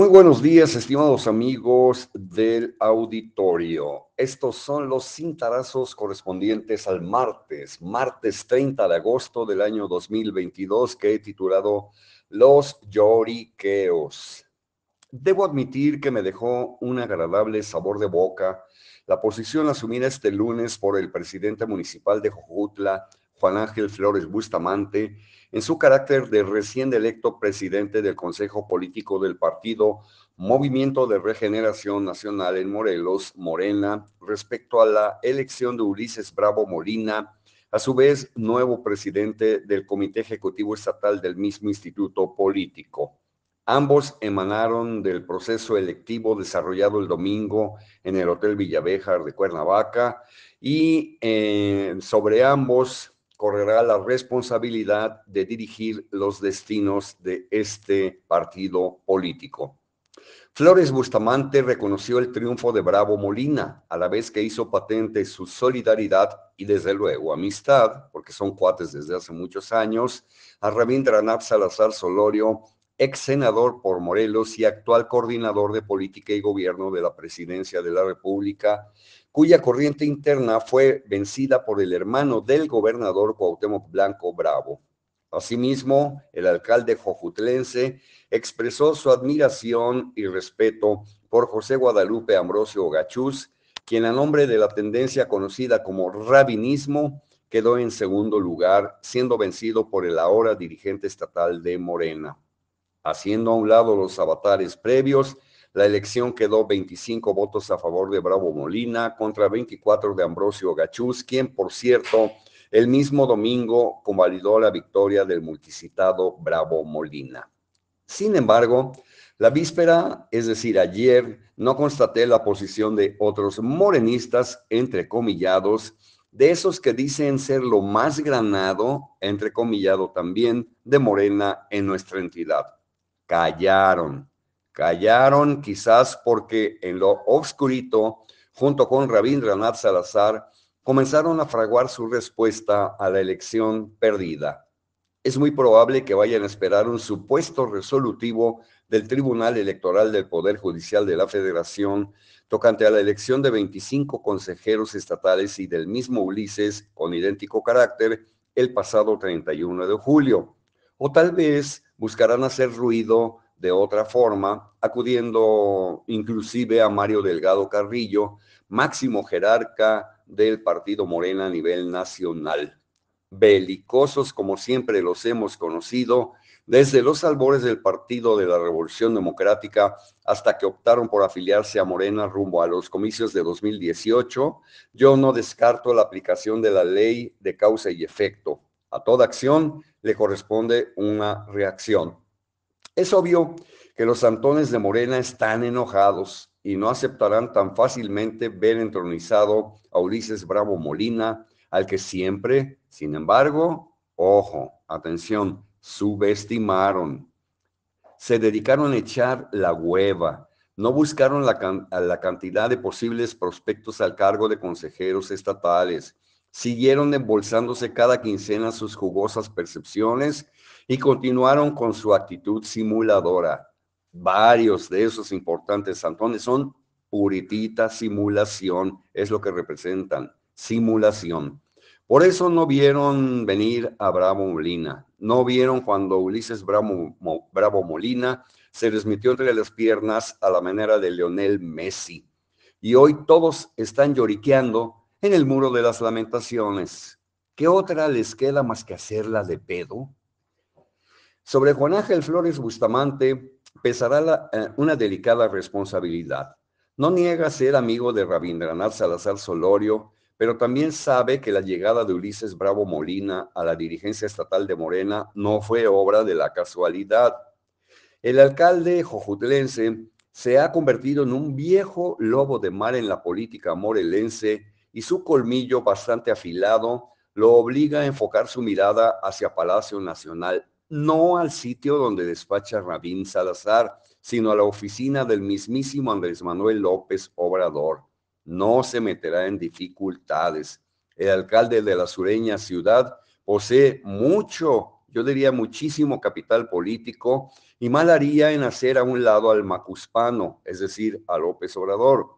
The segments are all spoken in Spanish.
Muy buenos días, estimados amigos del auditorio. Estos son los cintarazos correspondientes al martes, martes 30 de agosto del año 2022, que he titulado Los lloriqueos. Debo admitir que me dejó un agradable sabor de boca la posición asumida este lunes por el presidente municipal de Jojutla, Juan Ángel Flores Bustamante en su carácter de recién electo presidente del Consejo Político del Partido Movimiento de Regeneración Nacional en Morelos, Morena, respecto a la elección de Ulises Bravo Molina, a su vez nuevo presidente del Comité Ejecutivo Estatal del mismo instituto político. Ambos emanaron del proceso electivo desarrollado el domingo en el Hotel Villavejar de Cuernavaca y eh, sobre ambos correrá la responsabilidad de dirigir los destinos de este partido político. Flores Bustamante reconoció el triunfo de Bravo Molina, a la vez que hizo patente su solidaridad y desde luego amistad, porque son cuates desde hace muchos años, a Rabindranath Salazar Solorio ex senador por Morelos y actual coordinador de política y gobierno de la presidencia de la República, cuya corriente interna fue vencida por el hermano del gobernador Cuauhtémoc Blanco Bravo. Asimismo, el alcalde jojutlense expresó su admiración y respeto por José Guadalupe Ambrosio Gachús, quien a nombre de la tendencia conocida como rabinismo quedó en segundo lugar, siendo vencido por el ahora dirigente estatal de Morena haciendo a un lado los avatares previos. La elección quedó 25 votos a favor de Bravo Molina contra 24 de Ambrosio Gachús, quien, por cierto, el mismo domingo convalidó la victoria del multicitado Bravo Molina. Sin embargo, la víspera, es decir, ayer, no constaté la posición de otros morenistas, entre comillados, de esos que dicen ser lo más granado, entre comillado también, de Morena en nuestra entidad callaron. Callaron quizás porque en lo obscurito, junto con Ranat Salazar, comenzaron a fraguar su respuesta a la elección perdida. Es muy probable que vayan a esperar un supuesto resolutivo del Tribunal Electoral del Poder Judicial de la Federación tocante a la elección de 25 consejeros estatales y del mismo Ulises con idéntico carácter el pasado 31 de julio. O tal vez buscarán hacer ruido de otra forma, acudiendo inclusive a Mario Delgado Carrillo, máximo jerarca del partido Morena a nivel nacional. Belicosos como siempre los hemos conocido, desde los albores del Partido de la Revolución Democrática hasta que optaron por afiliarse a Morena rumbo a los comicios de 2018, yo no descarto la aplicación de la ley de causa y efecto. A toda acción le corresponde una reacción. Es obvio que los Santones de Morena están enojados y no aceptarán tan fácilmente ver entronizado a Ulises Bravo Molina, al que siempre, sin embargo, ojo, atención, subestimaron. Se dedicaron a echar la hueva, no buscaron la, la cantidad de posibles prospectos al cargo de consejeros estatales, siguieron embolsándose cada quincena sus jugosas percepciones y continuaron con su actitud simuladora. Varios de esos importantes santones son puritita simulación, es lo que representan, simulación. Por eso no vieron venir a Bravo Molina, no vieron cuando Ulises Bravo, Bravo Molina se les metió entre las piernas a la manera de Leonel Messi. Y hoy todos están lloriqueando en el muro de las lamentaciones. ¿Qué otra les queda más que hacerla de pedo? Sobre Juan Ángel Flores Bustamante pesará eh, una delicada responsabilidad. No niega ser amigo de Rabindranath Salazar Solorio, pero también sabe que la llegada de Ulises Bravo Molina a la dirigencia estatal de Morena no fue obra de la casualidad. El alcalde jojutlense se ha convertido en un viejo lobo de mar en la política morelense y su colmillo bastante afilado lo obliga a enfocar su mirada hacia Palacio Nacional, no al sitio donde despacha Rabín Salazar, sino a la oficina del mismísimo Andrés Manuel López Obrador. No se meterá en dificultades. El alcalde de la sureña ciudad posee mucho, yo diría muchísimo capital político y mal haría en hacer a un lado al macuspano, es decir, a López Obrador.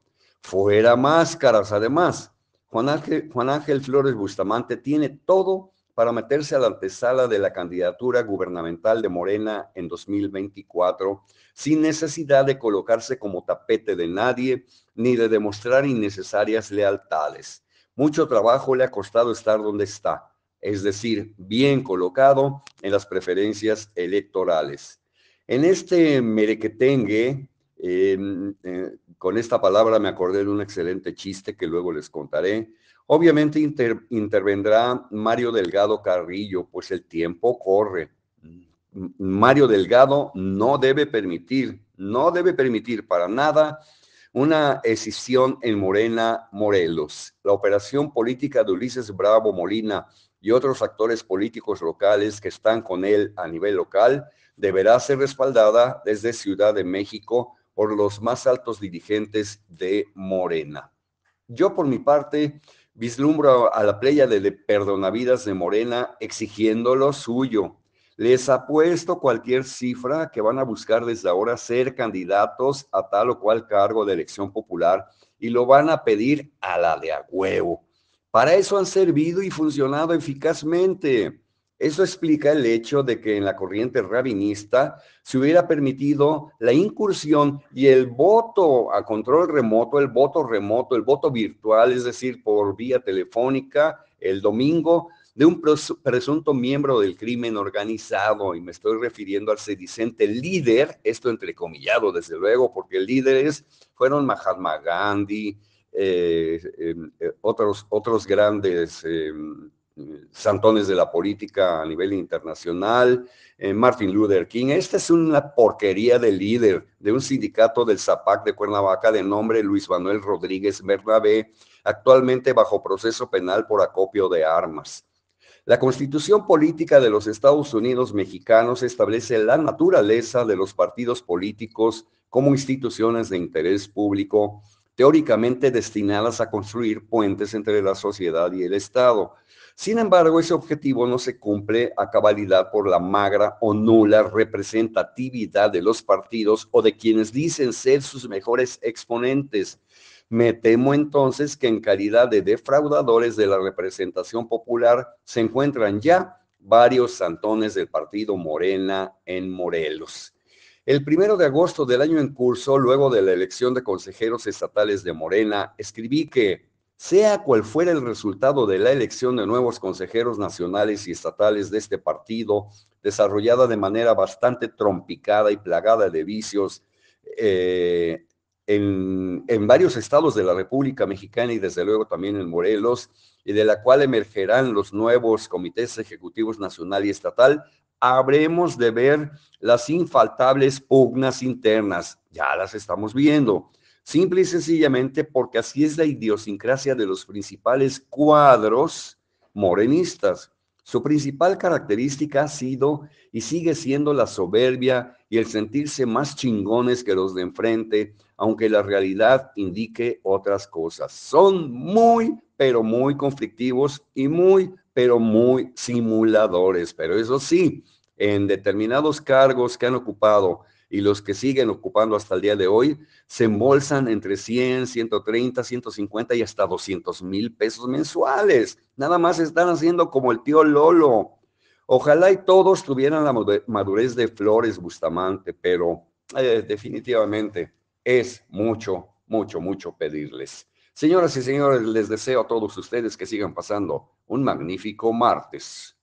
Fuera máscaras, además. Juan Ángel, Flores Bustamante tiene todo para meterse a la antesala de la candidatura gubernamental de Morena en 2024, sin necesidad de colocarse como tapete de nadie ni de demostrar innecesarias lealtades. Mucho trabajo le ha costado estar donde está, es decir, bien colocado en las preferencias electorales. En este merequetengue Em, eh, con esta palabra me acordé de un excelente chiste que luego les contaré. Obviamente intervendrá Mario Delgado Carrillo, pues el tiempo corre. Mario Delgado no debe permitir, no debe permitir para nada una escisión en Morena Morelos. La operación política de Ulises Bravo Molina y otros actores políticos locales que están con él a nivel local deberá ser respaldada desde Ciudad de México por los más altos dirigentes de Morena. Yo por mi parte vislumbro a la playa de perdonavidas de Morena exigiendo lo suyo. Les apuesto cualquier cifra que van a buscar desde ahora ser candidatos a tal o cual cargo de elección popular y lo van a pedir a la de a huevo. Para eso han servido y funcionado eficazmente. Eso explica el hecho de que en la corriente rabinista se hubiera permitido la incursión y el voto a control remoto, el voto remoto, el voto virtual, es decir, por vía telefónica el domingo, de un presunto miembro del crimen organizado, y me estoy refiriendo al sedicente líder, esto entrecomillado desde luego, porque líderes fueron Mahatma Gandhi, eh, eh, eh, otros, otros grandes... Em, santones de la política a nivel internacional, eh, Martin Luther King. Esta es una porquería de líder de un sindicato del ZAPAC de Cuernavaca de nombre Luis Manuel Rodríguez Bernabé, actualmente bajo proceso penal por acopio de armas. La constitución política de los Estados Unidos mexicanos establece la naturaleza de los partidos políticos como instituciones de interés público teóricamente destinadas a construir puentes entre la sociedad y el Estado. Sin embargo, ese objetivo no se cumple a cabalidad por la magra o nula representatividad de los partidos o de quienes dicen ser sus mejores exponentes. Me temo entonces que en calidad de defraudadores de la representación popular se encuentran ya varios santones del partido Morena en Morelos. El primero de agosto del año en curso, luego de la elección de consejeros estatales de Morena, escribí que, sea cual fuera el resultado de la elección de nuevos consejeros nacionales y estatales de este partido, desarrollada de manera bastante trompicada y plagada de vicios eh, en, en varios estados de la República Mexicana y desde luego también en Morelos, y de la cual emergerán los nuevos comités ejecutivos nacional y estatal, habremos de ver las infaltables pugnas internas. Ya las estamos viendo. Simple y sencillamente porque así es la idiosincrasia de los principales cuadros morenistas. Su principal característica ha sido y sigue siendo la soberbia y el sentirse más chingones que los de enfrente, aunque la realidad indique otras cosas. Son muy, pero muy conflictivos y muy pero muy simuladores. Pero eso sí, en determinados cargos que han ocupado y los que siguen ocupando hasta el día de hoy, se embolsan entre 100, 130, 150 y hasta 200 mil pesos mensuales. Nada más están haciendo como el tío Lolo. Ojalá y todos tuvieran la madurez de Flores Bustamante, pero eh, definitivamente es mucho, mucho, mucho pedirles. Señoras y señores, les deseo a todos ustedes que sigan pasando un magnífico martes.